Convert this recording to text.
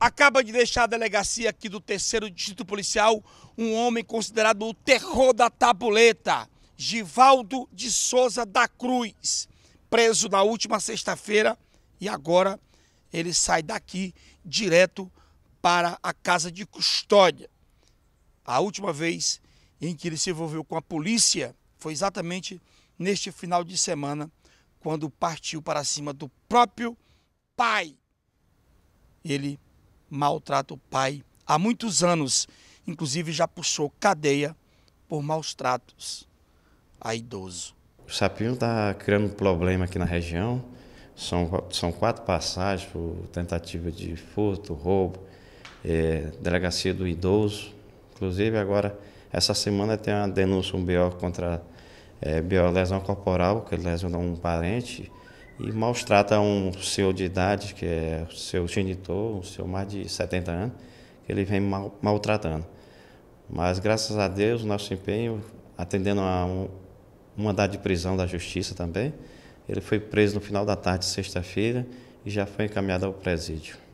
Acaba de deixar a delegacia aqui do terceiro distrito policial um homem considerado o terror da tabuleta, Givaldo de Souza da Cruz, preso na última sexta-feira e agora ele sai daqui direto para a casa de custódia. A última vez em que ele se envolveu com a polícia foi exatamente neste final de semana, quando partiu para cima do próprio pai. Ele maltrata o pai há muitos anos, inclusive já puxou cadeia por maus tratos a idoso. O Sapinho está criando um problema aqui na região. São, são quatro passagens por tentativa de furto, roubo, é, delegacia do idoso. Inclusive, agora, essa semana tem uma denúncia, um BO contra é, BO lesão corporal, que ele lesionou um parente e maltrata é um senhor de idade, que é o seu genitor, um senhor mais de 70 anos, que ele vem mal, maltratando. Mas graças a Deus, nosso empenho, atendendo a uma um mandado de prisão da justiça também, ele foi preso no final da tarde, sexta-feira, e já foi encaminhado ao presídio.